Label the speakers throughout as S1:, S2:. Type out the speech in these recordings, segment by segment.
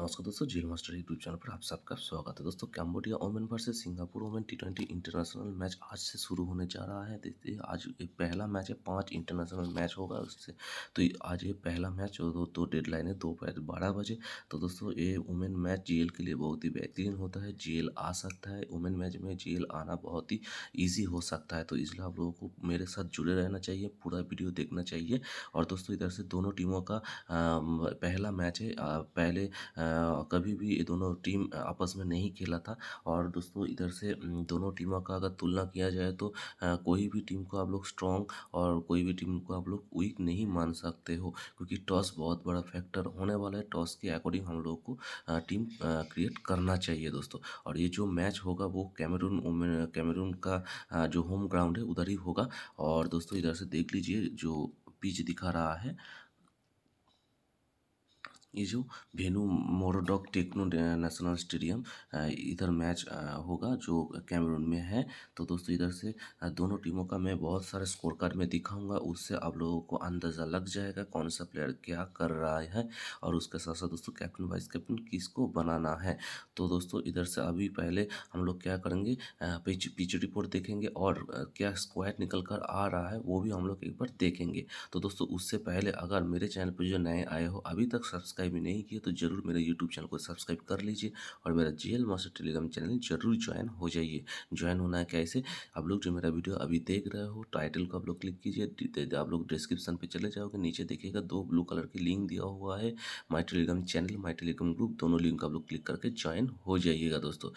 S1: नमस्कार दोस्तों jail master YouTube channel पर आप सबका स्वागत है दोस्तों Cambodia women versus Singapore women T twenty international match आज से शुरू होने जा रहा है देखते आज पहला मैच है पांच इंटरनेशनल मैच होगा उससे तो आज ये पहला मैच और दो, डेड लाइन है दोपहर बारह बजे तो दोस्तों ये वुमेन मैच जेल के लिए बहुत ही बेहतरीन होता है जेल आ सकता है वुमेन मैच में जेल आना बहुत ही ईजी हो सकता है तो इसलिए आप लोगों को मेरे साथ जुड़े रहना चाहिए पूरा वीडियो देखना चाहिए और दोस्तों इधर से दोनों टीमों का पहला मैच है पहले कभी भी ये दोनों टीम आपस में नहीं खेला था और दोस्तों इधर से दोनों टीमों का अगर तुलना किया जाए तो कोई भी टीम को आप लोग स्ट्रॉन्ग और कोई भी टीम को आप लोग वीक नहीं मान सकते हो क्योंकि टॉस बहुत बड़ा फैक्टर होने वाला है टॉस के अकॉर्डिंग हम लोग को टीम क्रिएट करना चाहिए दोस्तों और ये जो मैच होगा वो कैमरून कैमरून का जो होम ग्राउंड है उधर ही होगा और दोस्तों इधर से देख लीजिए जो पिच दिखा रहा है ये जो वेनू मोरोडॉक टेक्नो नेशनल स्टेडियम इधर मैच होगा जो कैमरून में है तो दोस्तों इधर से दोनों टीमों का मैं बहुत सारे स्कोर कार्ड में दिखाऊंगा उससे आप लोगों को अंदाज़ा लग जाएगा कौन सा प्लेयर क्या कर रहा है और उसके साथ साथ दोस्तों कैप्टन वाइस कैप्टन किसको बनाना है तो दोस्तों इधर से अभी पहले हम लोग क्या करेंगे पिच पिच रिपोर्ट देखेंगे और क्या स्क्वाड निकल कर आ रहा है वो भी हम लोग एक बार देखेंगे तो दोस्तों उससे पहले अगर मेरे चैनल पर जो नए आए हो अभी तक सब्सक्राइब सब्सक्राइब नहीं किया तो जरूर मेरे यूट्यूब चैनल को सब्सक्राइब कर लीजिए और मेरा G L master Telegram channel जरूर ज्वाइन हो जाइए ज्वाइन होना है कैसे आप लोग जो मेरा वीडियो अभी देख रहे हो टाइटल को आप लोग क्लिक कीजिए आप लोग डिस्क्रिप्शन पर चले जाओगे नीचे देखिएगा दो ब्लू कलर की लिंक दिया हुआ है my Telegram channel my Telegram group दोनों लिंक आप लोग क्लिक करके ज्वाइन हो जाइएगा दोस्तों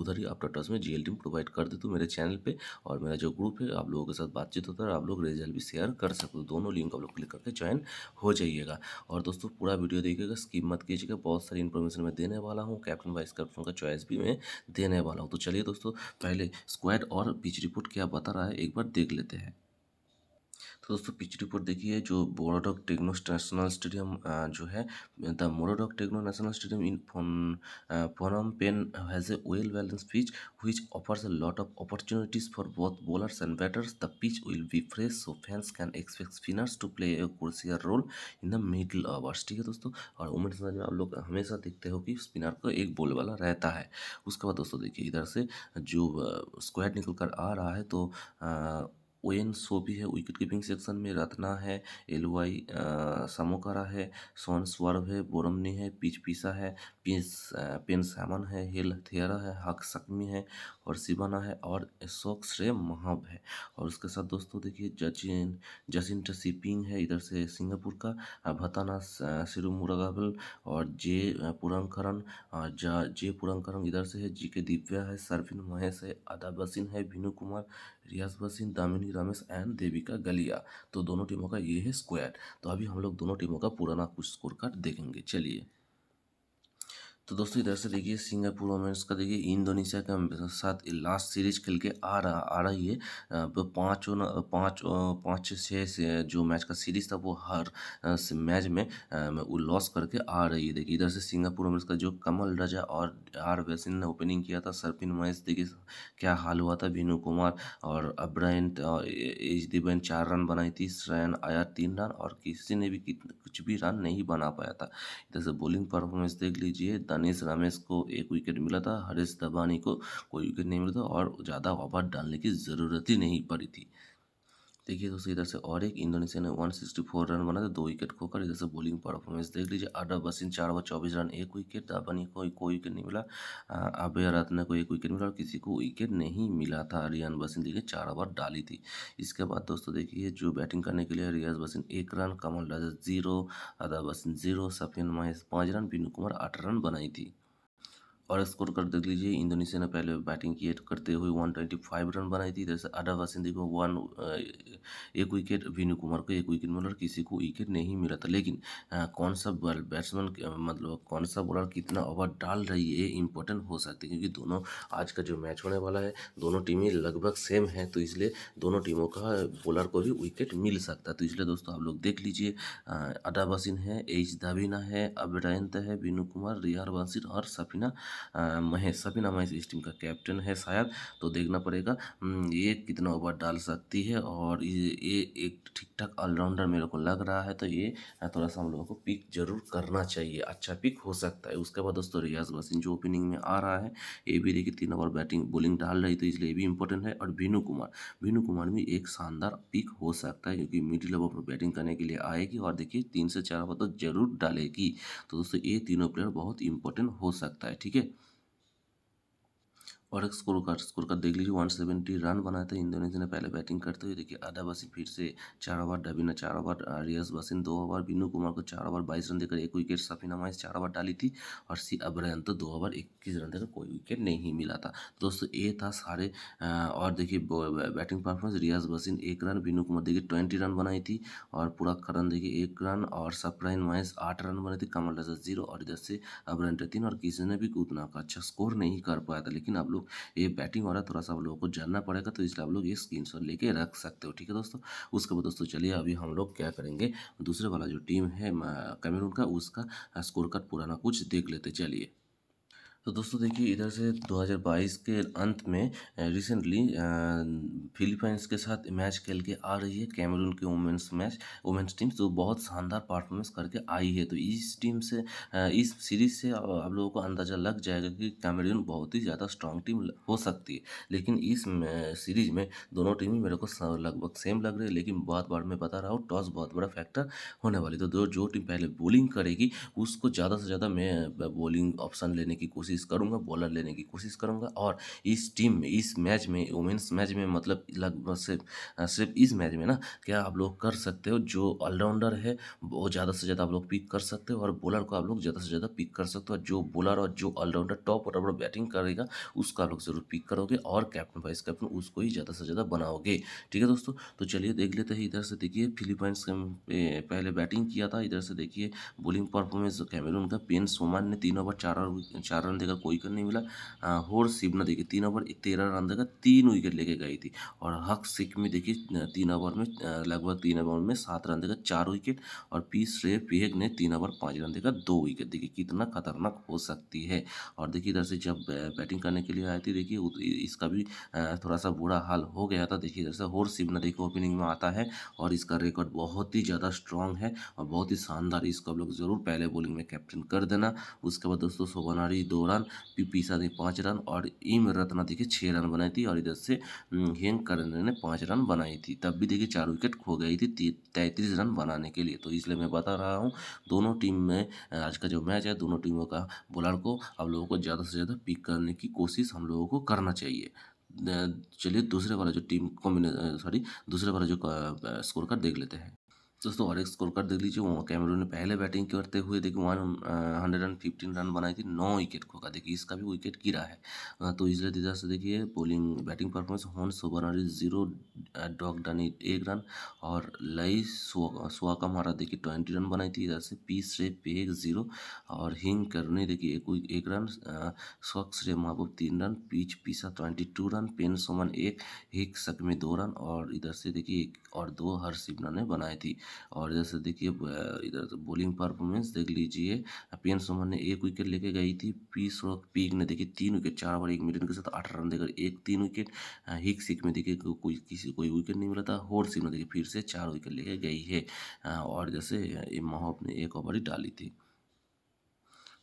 S1: उधर ही आप टाटस में जी एल टीम प्रोवाइड कर देते तो मेरे चैनल पर और मेरा जो ग्रुप है आप लोगों के साथ बातचीत होता है आप लोग रिजल्ट भी शेयर कर सकते हो दोनों लिंक आप लोग क्लिक करके ज्वाइन हो जाइएगा और दोस्तों पूरा वीडियो देखिए कीजिएगा स्कीप मत कीजिएगा बहुत सारी इन्फॉर्मेशन मैं देने वाला हूँ कैप्टन वाइस कैप्टन का चॉइस भी मैं देने वाला हूँ तो चलिए दोस्तों पहले स्क्वाड और पिच रिपोर्ट क्या बता रहा है एक बार देख लेते हैं तो दोस्तों पिच रिपोर्ट देखिए जो मोरडॉक टेक्नो नेशनल स्टेडियम जो है द मोरोडॉक टेक्नो national stadium in Phnom Penh has a well balance pitch which offers a lot of opportunities for both bowlers and batters the pitch will be fresh so fans can expect spinners to play a crucial role in the middle overs ठीक है दोस्तों और उमेर सदा में आप लोग हमेशा देखते हो कि स्पिनर को एक बॉल वाला रहता है उसके बाद दोस्तों देखिए इधर से जो स्क्वाड निकल कर आ रहा है तो आ, ओएन सोबी है विकेट कीपिंग सेक्शन में रत्ना है एलवाई समोकारा है सोन स्वर्व है बोरमनी है पिच पीसा है पिस पेन सैमन है हेल थेरा है हक सकमी है और शिवाना है और शोक श्रेय महाब है और उसके साथ दोस्तों देखिए जचिन जसिन टिपिंग है इधर से सिंगापुर का भताना मुरागाबल और जे पुरंकरण जे पुरंकरण इधर से है जी के दिव्या है सरफिन महेश है आदा बसिन है विनू कुमार रियाज वसीम दामिनी रमेश एंड देविका गलिया तो दोनों टीमों का ये है स्क्वायर तो अभी हम लोग दोनों टीमों का पुराना कुछ स्कोर कार्ड देखेंगे चलिए तो दोस्तों इधर से देखिए सिंगापुर वोमेंस का देखिए इंडोनेशिया का साथ लास्ट सीरीज खेल के आ रहा आ रही है पाँचों पाँच पाँच छः से जो मैच का सीरीज था वो हर मैच में वो लॉस करके आ रही है देखिए इधर से सिंगापुर वोमेंस का जो कमल रजा और आर वैसिन ने ओपनिंग किया था सरपिन महेश देखिए क्या हाल हुआ था वीनू कुमार और अब्राहन एच दिबेन चार रन बनाई थी श्रेयन आया तीन रन और किसी ने भी कुछ भी रन नहीं बना पाया था इधर से बॉलिंग परफॉर्मेंस देख लीजिए दानिश रमेश को एक विकेट मिला था हरीश धबानी को कोई विकेट नहीं मिला था और ज़्यादा ओवर डालने की ज़रूरत ही नहीं पड़ी थी देखिए दोस्तों इधर से और एक इंडोनेशिया ने 164 रन बनाया तो दो विकेट खोकर इधर से बॉलिंग परफॉर्मेंस देख लीजिए आडा बसिन चार बार चौबीस रन एक विकेट दाबानी को कोई विकेट नहीं मिला अभय रत्न को एक विकेट मिला और किसी को विकेट नहीं मिला था रियान बसिन देखिए चार ओवर डाली थी इसके बाद दोस्तों देखिए जो बैटिंग करने के लिए रियाज बसिन एक रन कमल राजा जीरो आदा बसिन जीरो सफिन महेश पाँच रन बीनू कुमार आठ रन बनाई थी और स्कोर कर देख लीजिए इंडोनेशिया ने पहले बैटिंग किए तो करते हुए 125 रन बनाई थी जैसे अडा आडा देखो वन एक विकेट विनू कुमार को एक विकेट मिला किसी को विकेट नहीं मिला था लेकिन आ, कौन सा बॉल बैट्समैन मतलब कौन सा बॉलर कितना ओवर डाल रही है इंपॉर्टेंट हो सकती है क्योंकि दोनों आज का जो मैच होने वाला है दोनों टीमें लगभग सेम है तो इसलिए दोनों टीमों का बॉलर को भी विकेट मिल सकता है तो इसलिए दोस्तों आप लोग देख लीजिए अडा वासिन है एच दाबीना है अबरायंत है विनू कुमार रिहार वासिन और सफीना महेश सभी महेश इस टीम का कैप्टन है शायद तो देखना पड़ेगा हम्म, ये कितना ओवर डाल सकती है और ये, ये एक ठीक ठाक ऑलराउंडर मेरे को लग रहा है तो ये थोड़ा सा हम लोगों को पिक जरूर करना चाहिए अच्छा पिक हो सकता है उसके बाद दोस्तों रियाज वसीन जो ओपनिंग में आ रहा है ये भी देखिए तीन ओवर बैटिंग बॉलिंग डाल रही तो इसलिए भी इंपॉर्टेंट है और भीनू कुमार भीनू कुमार भी एक शानदार पिक हो सकता है क्योंकि मिडिल ओवर पर बैटिंग करने के लिए आएगी और देखिए तीन से चार ओवर तो जरूर डालेगी तो दोस्तों ये तीनों प्लेयर बहुत इंपॉर्टेंट हो सकता है ठीक है और स्कोर कार्ड स्कोर कार्ड देख लीजिए वन सेवेंटी रन बनाया था इंडोनेशिया ने पहले बैटिंग करते हुए देखिए आधा बसी फिर से चार ओवर डबिना चार ओवर रियाज बसिन दो ओवर बीनू कुमार को चार ओवर बाईस रन देकर एक विकेट सफीना माइस चार ओवर डाली थी और सी अब्रयंत तो दो ओवर इक्कीस रन देकर कोई विकेट नहीं मिला था दोस्तों ये था सारे और देखिए बैटिंग परफॉर्मेंस रियाज बसिन एक रन बीनू कुमार देखिए ट्वेंटी रन बनाई थी और पूरा करण देखिए एक रन और सप्राइन माइस आठ रन बनाई थी कमल रजा जीरो और इधर से अब्रयंत तीन और किसी ने भी उतना अच्छा स्कोर नहीं कर पाया था लेकिन आप लोग लोग ये बैटिंग ऑर्डर थोड़ा सा आप लोगों को जानना पड़ेगा तो इसलिए आप लोग ये स्क्रीन लेके रख सकते हो ठीक है दोस्तों उसके बाद दोस्तों चलिए अभी हम लोग क्या करेंगे दूसरे वाला जो टीम है कैमरून का उसका स्कोर कार्ड पुराना कुछ देख लेते चलिए तो दोस्तों देखिए इधर से 2022 के अंत में रिसेंटली फिलीपाइंस के साथ मैच खेल के आ रही है कैमरून के वुमेंस मैच वुमेंस टीम तो बहुत शानदार परफॉर्मेंस करके आई है तो इस टीम से इस सीरीज से आप लोगों को अंदाज़ा लग जाएगा कि कैमरून बहुत ही ज़्यादा स्ट्रॉन्ग टीम हो सकती है लेकिन इस सीरीज में दोनों टीम मेरे को लगभग सेम लग रही है लेकिन बहुत बार मैं बता रहा हूँ टॉस बहुत बड़ा फैक्टर होने वाली तो जो टीम पहले बॉलिंग करेगी उसको ज़्यादा से ज़्यादा मैं बॉलिंग ऑप्शन लेने की कोशिश कोशिश करूँगा बॉलर लेने की कोशिश करूँगा और इस टीम में इस मैच में वुमेंस मैच में मतलब लगभग सिर्फ सिर्फ इस मैच में ना क्या आप लोग कर सकते हो जो ऑलराउंडर है वो ज़्यादा से ज़्यादा आप लोग पिक कर सकते हो और बॉलर को आप लोग ज़्यादा से ज़्यादा पिक कर सकते हो जो बॉलर और जो ऑलराउंडर टॉप और बैटिंग करेगा उसको आप लोग ज़रूर पिक करोगे और कैप्टन वाइस कैप्टन उसको ही ज़्यादा से ज़्यादा बनाओगे ठीक है दोस्तों तो चलिए देख लेते हैं इधर से देखिए फिलीपाइंस पहले बैटिंग किया था इधर से देखिए बॉलिंग परफॉर्मेंस कैमरून का पेन सोमान ने तीन ओवर चार चार रन देगा कोई कर नहीं मिला होर ने देखिए तीन ओवर तेरह रन देगा तीन विकेट लेके गई थी और हक सिख में देखिए तीन ओवर में लगभग तीन ओवर में सात रन देगा चार विकेट और पी श्रेय पेहग ने तीन ओवर पाँच रन देगा दो विकेट देखिए कितना खतरनाक हो सकती है और देखिए इधर से जब बैटिंग करने के लिए आई थी देखिए इसका भी थोड़ा सा बुरा हाल हो गया था देखिए इधर से होर ने देखिए ओपनिंग में आता है और इसका रिकॉर्ड बहुत ही ज़्यादा स्ट्रॉन्ग है और बहुत ही शानदार इसको आप लोग ज़रूर पहले बॉलिंग में कैप्टन कर देना उसके बाद दोस्तों सोबनारी दो रन सा ने पाँच रन और इम रत्ना देखिए छः रन बनाई थी और इधर से हम्म, हेंग करने ने पाँच रन बनाई थी तब भी देखिए चार विकेट खो गई थी तैंतीस रन बनाने के लिए तो इसलिए मैं बता रहा हूँ दोनों टीम में आज का जो मैच है दोनों टीमों का बॉलर को आप लोगों को ज़्यादा से ज़्यादा पिक करने की कोशिश हम लोगों को करना चाहिए चलिए दूसरे वाला जो टीम कॉम्बिने सॉरी दूसरे वाला जो स्कोर कर देख लेते हैं दोस्तों और एक स्कोर कार्ड देख लीजिए वहाँ कैमरून ने पहले बैटिंग करते हुए देखिए one hundred and fifteen run बनाई थी नौ विकेट खोका देखिए इसका भी विकेट गिरा है तो इसलिए इधर से देखिए बोलिंग बैटिंग परफॉर्मेंस होन सोबरानी जीरो डॉग डनी एक रन और लई सुहा का मारा देखिए ट्वेंटी रन बनाई थी इधर से पी श्रे पेग जीरो और हिंग करनी देखिए एक एक रन स्वक श्रे महबूब तीन run Pich Pisa twenty two run पेन सोमन एक हिक सकमी दो रन और इधर से देखिए एक और दो हर्षिबना ने बनाई थी और जैसे देखिए इधर बॉलिंग परफॉर्मेंस देख लीजिए पी सोमन ने एक विकेट लेके गई थी पी सोक पीक ने देखिए तीन विकेट चार बार एक मिडिल के साथ आठ रन देकर एक तीन विकेट हिक सिक में देखिए कोई किसी कोई विकेट नहीं मिला था होर सिक ने देखिए फिर से चार विकेट लेके गई है और जैसे महोब ने एक ओवर ही डाली थी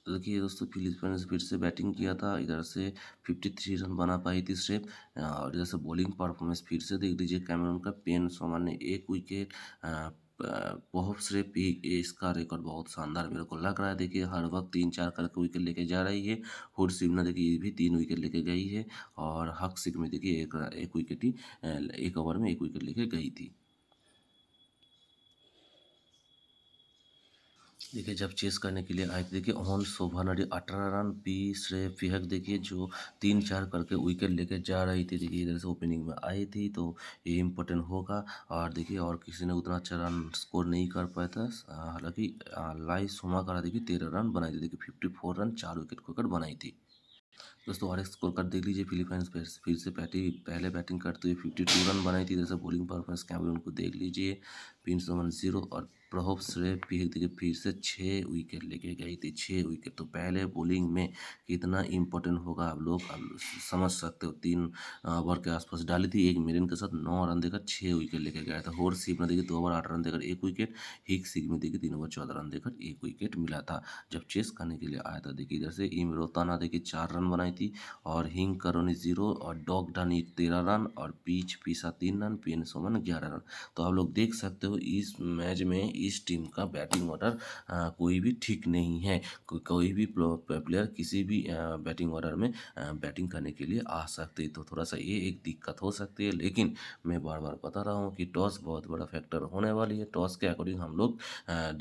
S1: तो देखिए दोस्तों फिलिस्पीन ने फिर से बैटिंग किया था इधर से 53 रन बना पाई थी सिर्फ और इधर से बॉलिंग परफॉर्मेंस फिर से देख लीजिए कैमरून का पेन सोमन ने एक विकेट बहुत सिर्फ इसका रिकॉर्ड बहुत शानदार मेरे को लग रहा है देखिए हर वक्त तीन चार करके विकेट लेके जा रही है हुड सिमना देखिए ये भी तीन विकेट लेके गई है और हक सिक में देखिए एक एक विकेट ही एक ओवर में एक विकेट लेके गई थी देखिए जब चेस करने के लिए आए देखिए ओहन नडी अठारह रन पी श्रेय फिहक देखिए जो तीन चार करके विकेट लेके जा रही थी देखिए इधर से ओपनिंग में आई थी तो ये इम्पोर्टेंट होगा और देखिए और किसी ने उतना अच्छा रन स्कोर नहीं कर पाया था हालांकि लाई सोमा करा देखिए तेरह रन बनाई थी देखिए फिफ्टी फोर रन चार विकेट खोकर बनाई थी दोस्तों और एक स्कोर कर देख लीजिए फिलीपाइंस फिर से बैटिंग पहले बैटिंग करते हुए फिफ्टी टू रन बनाई थी जैसे बॉलिंग परफॉर्मेंस कैमरे उनको देख लीजिए पिन सोमन जीरो और प्रभव श्रेय फिर से छः विकेट लेके गई थी छः विकेट तो पहले बॉलिंग में कितना इंपॉर्टेंट होगा आप लोग समझ सकते हो तीन ओवर के आसपास डाली थी एक मेरिन के साथ नौ रन देकर छः विकेट लेके गया था होर सिप ने देखिए दो ओवर आठ रन देकर एक विकेट हिक सिग में देखिए तीन ओवर चौदह रन देकर एक विकेट मिला था जब चेस करने के लिए आया था देखिए इधर से रोताना देखिए चार रन बनाई थी और हिंग करोनी जीरो और डॉग डानी तेरह रन और पीच पीसा तीन रन पी एन सोमन ग्यारह रन तो आप लोग देख सकते हो इस मैच में इस टीम का बैटिंग ऑर्डर कोई भी ठीक नहीं है को, कोई भी प्लेयर किसी भी बैटिंग ऑर्डर में बैटिंग करने के लिए आ सकते तो थोड़ा सा ये एक दिक्कत हो सकती है लेकिन मैं बार बार बता रहा हूँ कि टॉस बहुत बड़ा फैक्टर होने वाली है टॉस के अकॉर्डिंग हम लोग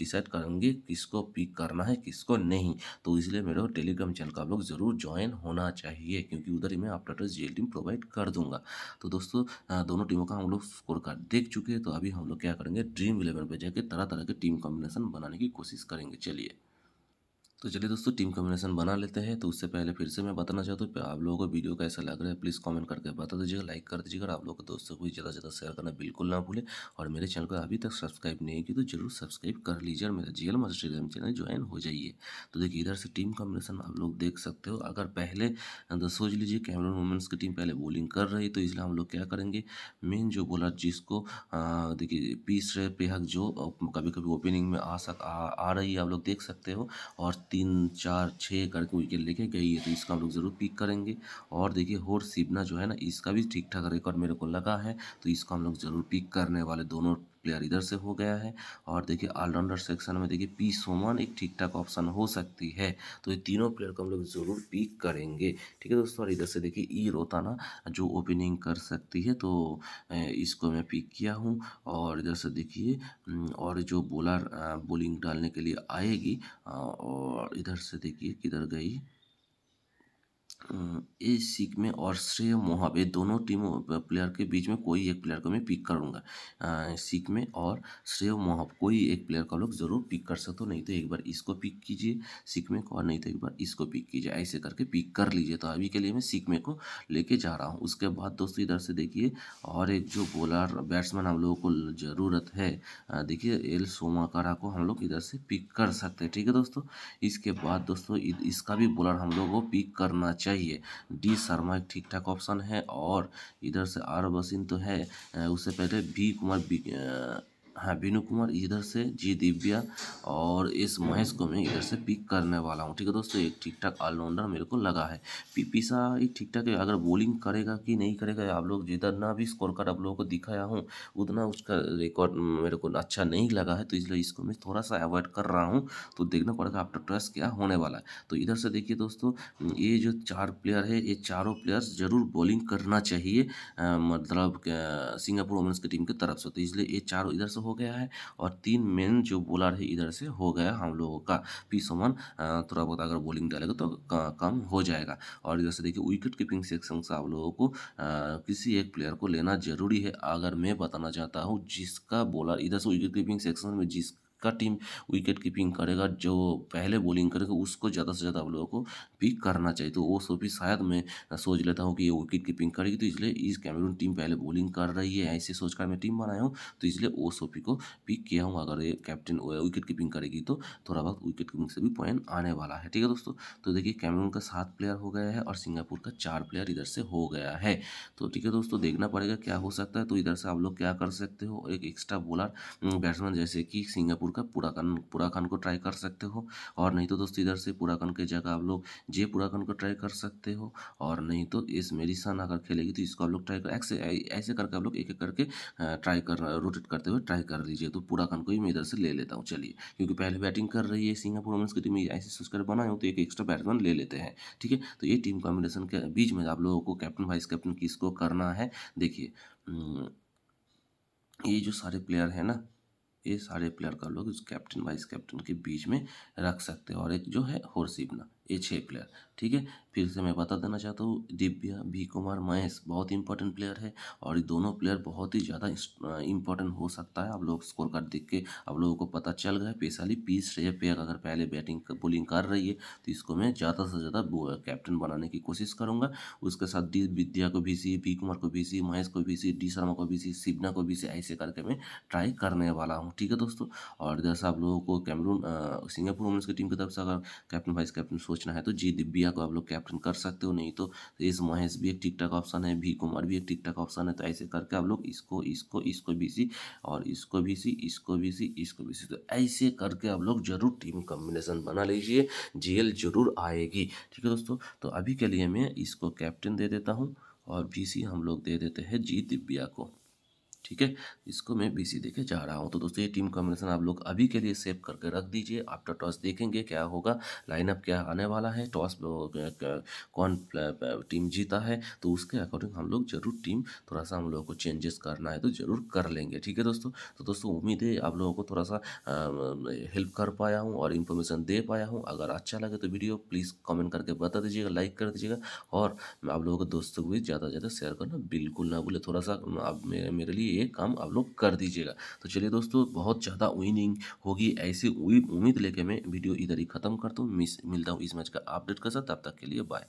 S1: डिसाइड करेंगे किसको पिक करना है किसको नहीं तो इसलिए मेरे को टेलीग्राम चैनल का आप लोग ज़रूर ज्वाइन होना चाहिए क्योंकि उधर ही मैं अपडेट जे टीम प्रोवाइड कर दूंगा तो दोस्तों दोनों टीमों का हम लोग स्कोर कार्ड देख चुके हैं तो अभी हम लोग क्या करेंगे ड्रीम इलेवन पर जाकर तरह तरह तरह के टीम कॉम्बिनेशन बनाने की कोशिश करेंगे चलिए तो चलिए दोस्तों टीम कॉम्बिनेशन बना लेते हैं तो उससे पहले फिर से मैं बताना चाहता हूँ आप लोगों को वीडियो कैसा लग रहा है प्लीज़ कमेंट करके बता दीजिएगा लाइक कर दीजिएगा आप लोगों के दोस्तों को भी ज़्यादा से ज़्यादा शेयर करना बिल्कुल ना भूलें और मेरे चैनल को अभी तक सब्सक्राइब नहीं की तो जरूर सब्सक्राइब कर लीजिए और मेरा G L master channel join हो जाइए तो देखिए इधर से टीम कॉम्बिनेशन आप लोग देख सकते हो अगर पहले तो सोच लीजिए कैमरन वुमेंस की टीम पहले बॉलिंग कर रही तो इसलिए हम लोग क्या करेंगे मेन जो बॉलर जिसको देखिए पीस रहे पेहक जो कभी कभी ओपनिंग में आ सक आ रही है आप लोग देख सकते हो और तीन चार छः करके विकेट लेके गई है तो इसका हम लोग ज़रूर पिक करेंगे और देखिए होर सिबना जो है ना इसका भी ठीक ठाक रिकॉर्ड मेरे को लगा है तो इसको हम लोग ज़रूर पिक करने वाले दोनों प्लेयर इधर से हो गया है और देखिए ऑलराउंडर सेक्शन में देखिए पी सोमन एक ठीक ठाक ऑप्शन हो सकती है तो ये तीनों प्लेयर को हम लोग ज़रूर पिक करेंगे ठीक है दोस्तों और इधर से देखिए ई e रोताना जो ओपनिंग कर सकती है तो इसको मैं पिक किया हूँ और इधर से देखिए और जो बॉलर बॉलिंग डालने के लिए आएगी और इधर से देखिए किधर गई इस सीख में और श्रेय ये दोनों टीमों प्लेयर के बीच में कोई एक प्लेयर को मैं पिक करूँगा सीख में और श्रेय मोहब कोई एक प्लेयर का लोग ज़रूर पिक कर सकते हो नहीं तो एक बार इसको पिक कीजिए सीख में को और नहीं तो एक बार इसको पिक कीजिए ऐसे करके पिक कर लीजिए तो अभी के लिए मैं सीख में को लेके जा रहा हूँ उसके बाद दोस्तों इधर से देखिए और एक जो बॉलर बैट्समैन हम लोगों को ज़रूरत है देखिए एल सोमाकारा को हम लोग इधर से पिक कर सकते हैं ठीक है दोस्तों इसके बाद दोस्तों इसका भी बॉलर हम लोग को पिक करना चाहिए चाहिए डी शर्मा एक ठीक ठाक ऑप्शन है और इधर से आर बसिन तो है उससे पहले बी कुमार हाँ बीनू कुमार इधर से जी दिव्या और इस महेश को मैं इधर से पिक करने वाला हूँ ठीक है दोस्तों एक ठीक ठाक ऑलराउंडर मेरे को लगा है पिपिसा ही ठीक ठाक है अगर बॉलिंग करेगा कि नहीं करेगा आप लोग जितना भी स्कोर कार्ड आप लोगों को दिखाया हूँ उतना उसका रिकॉर्ड मेरे को अच्छा नहीं लगा है तो इसलिए इसको मैं थोड़ा सा अवॉइड कर रहा हूँ तो देखना पड़ेगा आफ्टर ट्रस्ट क्या होने वाला है तो इधर से देखिए दोस्तों ये जो चार प्लेयर है ये चारों प्लेयर्स ज़रूर बॉलिंग करना चाहिए मतलब सिंगापुर वोमेंस की टीम की तरफ से तो इसलिए ये चारों इधर से हो गया है और तीन मेन जो बॉलर है इधर से हो गया हम लोगों का पी सोमन थोड़ा बहुत अगर बॉलिंग डालेगा तो कम हो जाएगा और इधर से देखिए विकेट कीपिंग सेक्शन से आप लोगों को किसी एक प्लेयर को लेना जरूरी है अगर मैं बताना चाहता हूँ जिसका बॉलर इधर से विकेट कीपिंग सेक्शन में जिस का टीम विकेट कीपिंग करेगा जो पहले बॉलिंग करेगा उसको ज़्यादा से ज़्यादा आप लोगों को पिक करना चाहिए तो वो सो भी शायद मैं सोच लेता हूँ कि ये विकेट कीपिंग करेगी तो इसलिए इस कैमरून टीम पहले बॉलिंग कर रही है ऐसे सोचकर मैं टीम बनाया हूँ तो इसलिए वो सोफी को पिक किया हूँ अगर ये कैप्टन विकेट कीपिंग करेगी तो थोड़ा बहुत विकेट कीपिंग से भी पॉइंट आने वाला है ठीक है दोस्तों तो देखिए कैमरून का सात प्लेयर हो गया है और सिंगापुर का चार प्लेयर इधर से हो गया है तो ठीक है दोस्तों देखना पड़ेगा क्या हो सकता है तो इधर से आप लोग क्या कर सकते हो एक एक्स्ट्रा बॉलर बैट्समैन जैसे कि सिंगापुर का पूराकन पूराखन को ट्राई कर सकते हो और नहीं तो दोस्तों इधर से पूराकन के जगह आप लोग जे पूराकन को ट्राई कर सकते हो और नहीं तो इस मेडिसन अगर खेलेगी तो इसको आप लोग ट्राई कर ऐसे ऐसे करके आप लोग एक एक करके ट्राई कर रोटेट करते हुए ट्राई कर लीजिए तो पूराकन को ही मैं इधर से ले लेता हूँ चलिए क्योंकि पहले बैटिंग कर रही है सिंगापुर वोमेंस की टीम ऐसे सोचकर बनाए तो एक एक्स्ट्रा बैट्समैन ले लेते हैं ठीक है तो ये टीम कॉम्बिनेशन के बीच में आप लोगों को कैप्टन वाइस कैप्टन किसको करना है देखिए हम्म, ये जो सारे प्लेयर हैं ना ये सारे प्लेयर का लोग इस कैप्टन वाइस कैप्टन के बीच में रख सकते हैं और एक जो है होर्सी ये छः प्लेयर ठीक है फिर से मैं बता देना चाहता हूँ दिव्या भी कुमार महेश बहुत इंपॉर्टेंट प्लेयर है और ये दोनों प्लेयर बहुत ही ज़्यादा इंपॉर्टेंट हो सकता है आप लोग स्कोर कार्ड देख के आप लोगों को पता चल गया पेशाली पीस रहे पेयर अगर पहले बैटिंग बोलिंग कर रही है तो इसको मैं ज़्यादा से ज़्यादा कैप्टन बनाने की कोशिश करूँगा उसके साथ डी विद्या को भी सी भी कुमार को भी सी महेश को भी सी डी शर्मा को भी सी शिवना को भी सी ऐसे करके मैं ट्राई करने वाला हूँ ठीक है दोस्तों और जैसा आप लोगों को कैमरून सिंगापुर वुमेंस की टीम की तरफ से अगर कैप्टन वाइस कैप्टन सोचना है तो जी दिव्या इंडिया को आप लोग कैप्टन कर सकते हो नहीं तो इस महेश भी एक ठीक ठाक ऑप्शन है वी कुमार भी एक ठीक ठाक ऑप्शन है तो ऐसे करके आप लोग इसको इसको इसको भी सी और इसको भी सी इसको भी सी इसको भी सी तो ऐसे करके आप लोग जरूर टीम कॉम्बिनेशन बना लीजिए जेल जरूर आएगी ठीक है दोस्तों तो अभी के लिए मैं इसको कैप्टन दे देता हूँ और बी हम लोग दे देते हैं जी दिव्या को ठीक है इसको मैं बी सी देखे जा रहा हूँ तो दोस्तों ये टीम कॉम्बिनेशन आप लोग अभी के लिए सेव करके रख दीजिए आफ्टर टॉस देखेंगे क्या होगा लाइनअप क्या आने वाला है टॉस कौन टीम जीता है तो उसके अकॉर्डिंग हम लोग जरूर टीम थोड़ा सा हम लोगों को चेंजेस करना है तो जरूर कर लेंगे ठीक है दोस्तों तो दोस्तों उम्मीद है आप लोगों को थोड़ा सा हेल्प कर पाया हूँ और इन्फॉर्मेशन दे पाया हूँ अगर अच्छा लगे तो वीडियो प्लीज़ कमेंट करके बता दीजिएगा लाइक कर दीजिएगा और आप लोगों के दोस्तों को भी ज़्यादा से ज़्यादा शेयर करना बिल्कुल ना भूले थोड़ा सा आप मेरे लिए ये काम आप लोग कर दीजिएगा तो चलिए दोस्तों बहुत ज़्यादा विनिंग होगी ऐसी उम्मीद लेके मैं वीडियो इधर ही खत्म करता हूँ मिस मिलता हूँ इस मैच का अपडेट के साथ तब तक के लिए बाय